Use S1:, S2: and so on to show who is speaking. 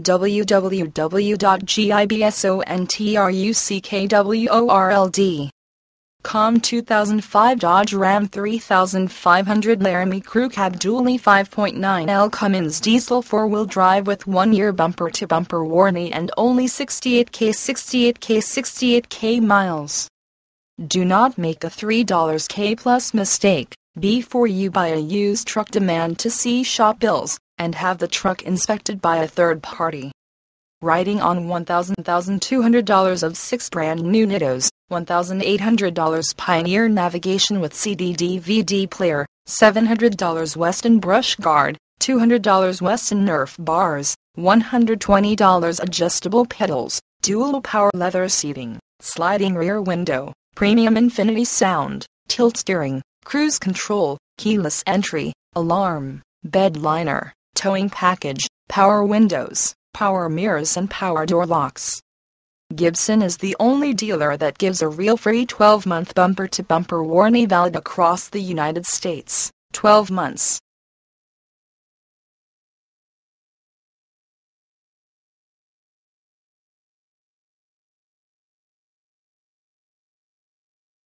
S1: www.gibsontruckworld. 2005 Dodge Ram 3500 Laramie Crew Cab Dually 5.9 L Cummins Diesel 4-wheel drive with 1-year bumper-to-bumper warranty and only 68k 68k 68k miles. Do not make a $3 K plus mistake before you buy a used truck demand to see shop bills, and have the truck inspected by a third party. Riding on $1,200 of six brand new Nittos, $1,800 Pioneer Navigation with CD-DVD player, $700 Weston brush guard, $200 Weston Nerf bars, $120 adjustable pedals, dual power leather seating, sliding rear window, premium infinity sound, tilt steering, cruise control, keyless entry, alarm, bed liner, towing package, power windows, power mirrors and power door locks. Gibson is the only dealer that gives a real free 12-month bumper-to-bumper warranty valid across the United States, 12 months.